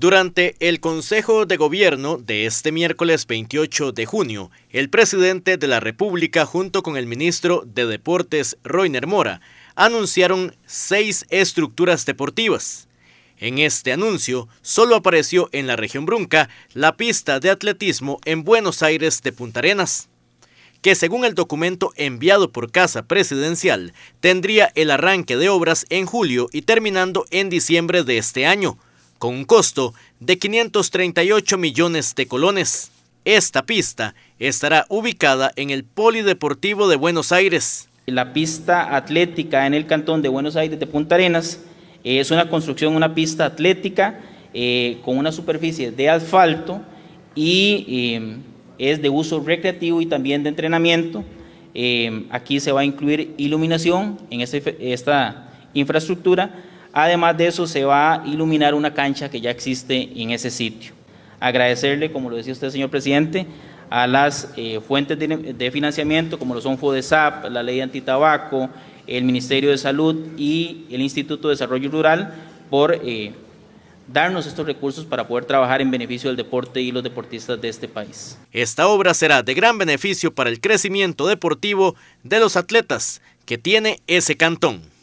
Durante el Consejo de Gobierno de este miércoles 28 de junio, el presidente de la República junto con el ministro de Deportes, Reiner Mora, anunciaron seis estructuras deportivas. En este anuncio solo apareció en la región Brunca la pista de atletismo en Buenos Aires de Punta Arenas, que según el documento enviado por Casa Presidencial tendría el arranque de obras en julio y terminando en diciembre de este año con un costo de 538 millones de colones. Esta pista estará ubicada en el Polideportivo de Buenos Aires. La pista atlética en el Cantón de Buenos Aires de Punta Arenas eh, es una construcción, una pista atlética eh, con una superficie de asfalto y eh, es de uso recreativo y también de entrenamiento. aquí se va a incluir iluminación en esta infraestructura Además de eso, se va a iluminar una cancha que ya existe en ese sitio. Agradecerle, como lo decía usted, señor presidente, a las eh, fuentes de, financiamiento, como lo son FODESAP, la ley antitabaco, el Ministerio de Salud y el Instituto de Desarrollo Rural, por eh, darnos estos recursos para poder trabajar en beneficio del deporte y los deportistas de este país. Esta obra será de gran beneficio para el crecimiento deportivo de los atletas que tiene ese cantón.